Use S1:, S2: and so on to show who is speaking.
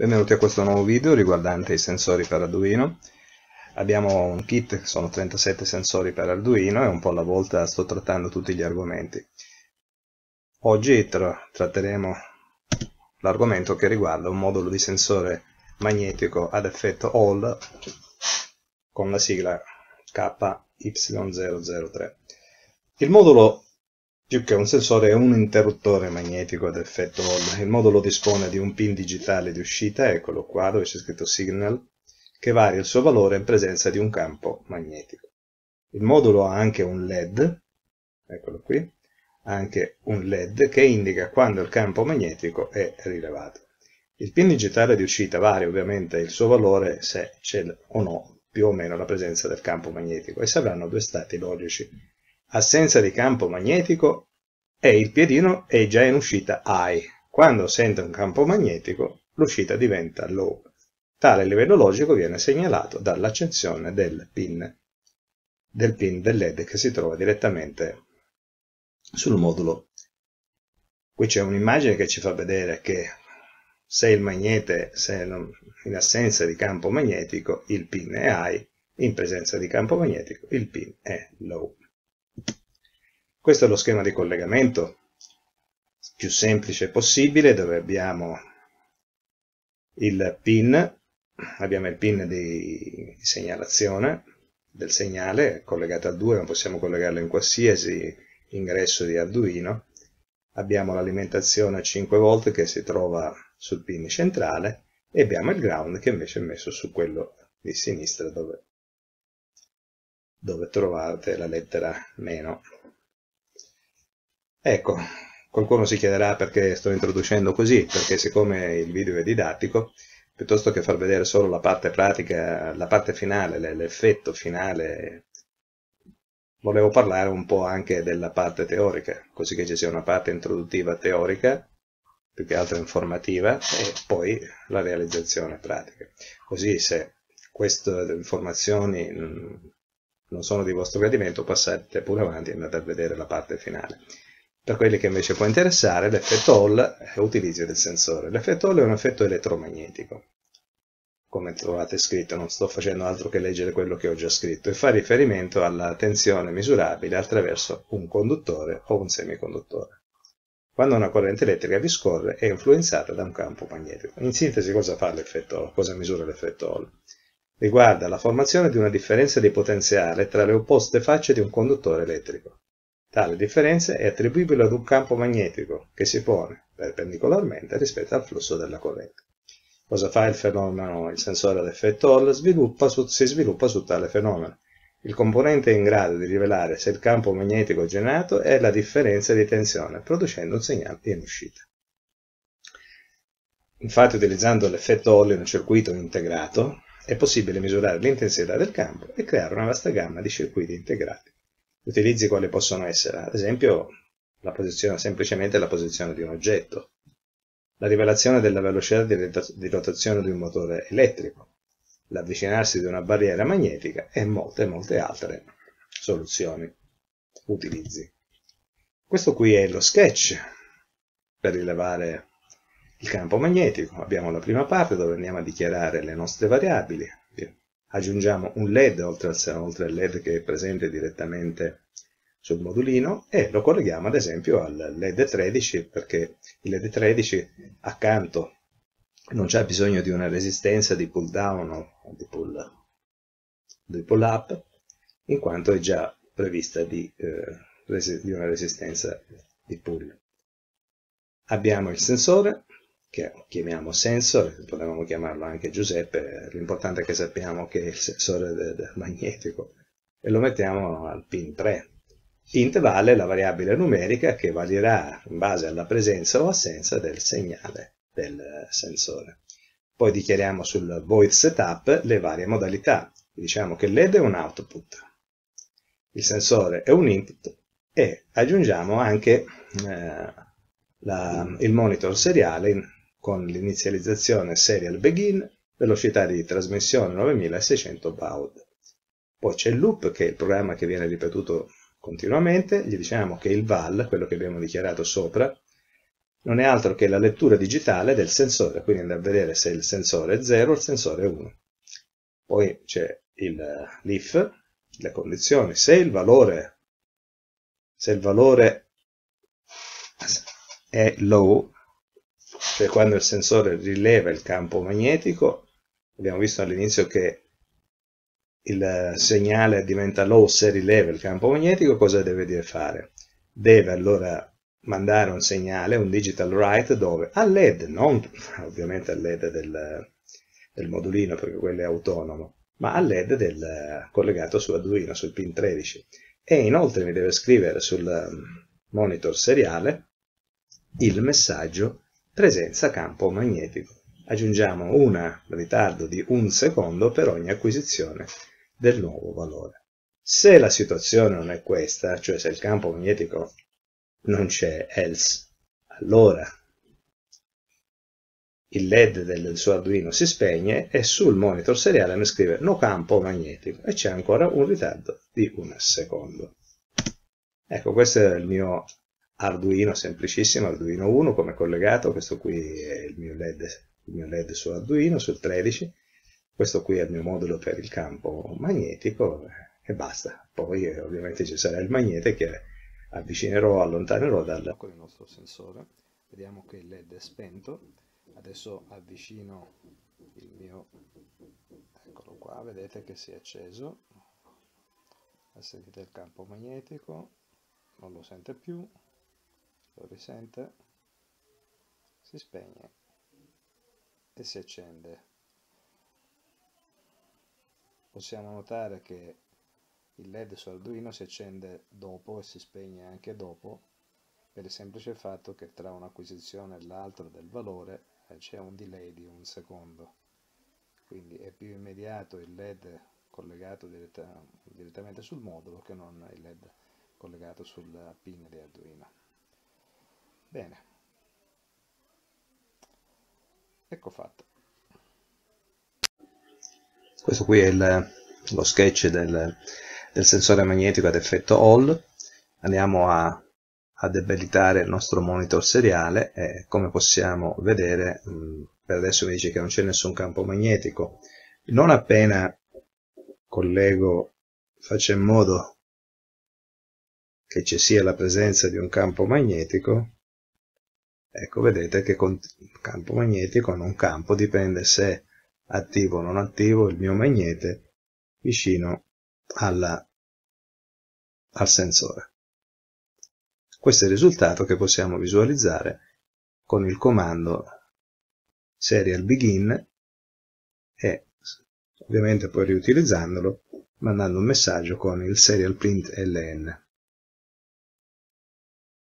S1: Benvenuti a questo nuovo video riguardante i sensori per Arduino. Abbiamo un kit, che sono 37 sensori per Arduino e un po' alla volta sto trattando tutti gli argomenti. Oggi tra tratteremo l'argomento che riguarda un modulo di sensore magnetico ad effetto Hall con la sigla KY003. Il modulo più che un sensore è un interruttore magnetico ad effetto Hall. Il modulo dispone di un pin digitale di uscita, eccolo qua dove c'è scritto Signal, che varia il suo valore in presenza di un campo magnetico. Il modulo ha anche un LED, eccolo qui, anche un LED che indica quando il campo magnetico è rilevato. Il pin digitale di uscita varia ovviamente il suo valore se c'è o no più o meno la presenza del campo magnetico e si avranno due stati logici. Assenza di campo magnetico e il piedino è già in uscita high. Quando sente un campo magnetico, l'uscita diventa low. Tale livello logico viene segnalato dall'accensione del pin, del pin del LED che si trova direttamente sul modulo. Qui c'è un'immagine che ci fa vedere che se il magnete, se in assenza di campo magnetico, il pin è high, in presenza di campo magnetico, il pin è low. Questo è lo schema di collegamento più semplice possibile dove abbiamo il pin, abbiamo il pin di segnalazione del segnale collegato al 2 ma possiamo collegarlo in qualsiasi ingresso di Arduino, abbiamo l'alimentazione a 5 v che si trova sul pin centrale e abbiamo il ground che invece è messo su quello di sinistra dove, dove trovate la lettera meno Ecco, qualcuno si chiederà perché sto introducendo così, perché siccome il video è didattico, piuttosto che far vedere solo la parte pratica, la parte finale, l'effetto finale, volevo parlare un po' anche della parte teorica, così che ci sia una parte introduttiva teorica, più che altro informativa, e poi la realizzazione pratica. Così se queste informazioni mm, non sono di vostro gradimento, passate pure avanti e andate a vedere la parte finale. Per quelli che invece può interessare, l'effetto Hall è utilizzo del sensore. L'effetto Hall è un effetto elettromagnetico. Come trovate scritto, non sto facendo altro che leggere quello che ho già scritto, e fa riferimento alla tensione misurabile attraverso un conduttore o un semiconduttore. Quando una corrente elettrica vi scorre è influenzata da un campo magnetico. In sintesi cosa fa l'effetto Hall? Cosa misura l'effetto Hall? Riguarda la formazione di una differenza di potenziale tra le opposte facce di un conduttore elettrico. Tale differenza è attribuibile ad un campo magnetico che si pone perpendicolarmente rispetto al flusso della corrente. Cosa fa il fenomeno? Il sensore ad effetto Hall sviluppa su, si sviluppa su tale fenomeno. Il componente è in grado di rivelare se il campo magnetico generato è la differenza di tensione, producendo un segnale in uscita. Infatti, utilizzando l'effetto Hall in un circuito integrato, è possibile misurare l'intensità del campo e creare una vasta gamma di circuiti integrati utilizzi quali possono essere, ad esempio la posizione, semplicemente la posizione di un oggetto, la rivelazione della velocità di rotazione di un motore elettrico, l'avvicinarsi di una barriera magnetica e molte, molte altre soluzioni, utilizzi. Questo qui è lo sketch per rilevare il campo magnetico. Abbiamo la prima parte dove andiamo a dichiarare le nostre variabili, aggiungiamo un LED oltre al, oltre al LED che è presente direttamente sul modulino e lo colleghiamo ad esempio al LED 13 perché il LED 13 accanto non c'è bisogno di una resistenza di pull down o di pull, di pull up in quanto è già prevista di, eh, di una resistenza di pull. Abbiamo il sensore che chiamiamo sensor, potevamo chiamarlo anche Giuseppe, l'importante è che sappiamo che è il sensore del, magnetico, e lo mettiamo al pin 3. Int vale la variabile numerica che valierà in base alla presenza o assenza del segnale del sensore. Poi dichiariamo sul void setup le varie modalità. Diciamo che l'ed è un output, il sensore è un input e aggiungiamo anche eh, la, il monitor seriale con l'inizializzazione serial begin, velocità di trasmissione 9600 baud. Poi c'è il loop, che è il programma che viene ripetuto continuamente, gli diciamo che il val, quello che abbiamo dichiarato sopra, non è altro che la lettura digitale del sensore, quindi andiamo a vedere se il sensore è 0 o il sensore è 1. Poi c'è il eh, l'if, le condizioni, se il valore, se il valore è low, cioè quando il sensore rileva il campo magnetico, abbiamo visto all'inizio che il segnale diventa low se rileva il campo magnetico, cosa deve dire fare? Deve allora mandare un segnale, un digital write, dove al LED, non ovviamente al LED del, del modulino perché quello è autonomo, ma al LED del, collegato su Arduino, sul pin 13. E inoltre mi deve scrivere sul monitor seriale il messaggio presenza campo magnetico. Aggiungiamo un ritardo di un secondo per ogni acquisizione del nuovo valore. Se la situazione non è questa, cioè se il campo magnetico non c'è else, allora il LED del suo Arduino si spegne e sul monitor seriale mi scrive no campo magnetico e c'è ancora un ritardo di un secondo. Ecco, questo è il mio Arduino semplicissimo, Arduino 1 come collegato, questo qui è il mio LED, il mio LED su Arduino, sul 13, questo qui è il mio modulo per il campo magnetico e basta. Poi eh, ovviamente ci sarà il magnete che avvicinerò, allontanerò dal... Con il nostro sensore, vediamo che il LED è spento, adesso avvicino il mio... eccolo qua, vedete che si è acceso, sentite il campo magnetico, non lo sente più, lo risente si spegne e si accende possiamo notare che il led su arduino si accende dopo e si spegne anche dopo per il semplice fatto che tra un'acquisizione e l'altra del valore eh, c'è un delay di un secondo quindi è più immediato il led collegato diretta, direttamente sul modulo che non il led collegato sulla pin di arduino Bene. Ecco fatto. Questo qui è il, lo sketch del, del, sensore magnetico ad effetto Hall. Andiamo a, a debellitare il nostro monitor seriale e come possiamo vedere, per adesso mi dice che non c'è nessun campo magnetico. Non appena collego, faccio in modo che ci sia la presenza di un campo magnetico, ecco vedete che con il campo magnetico non campo dipende se attivo o non attivo il mio magnete vicino alla, al sensore. Questo è il risultato che possiamo visualizzare con il comando serial begin e ovviamente poi riutilizzandolo mandando un messaggio con il serial print ln.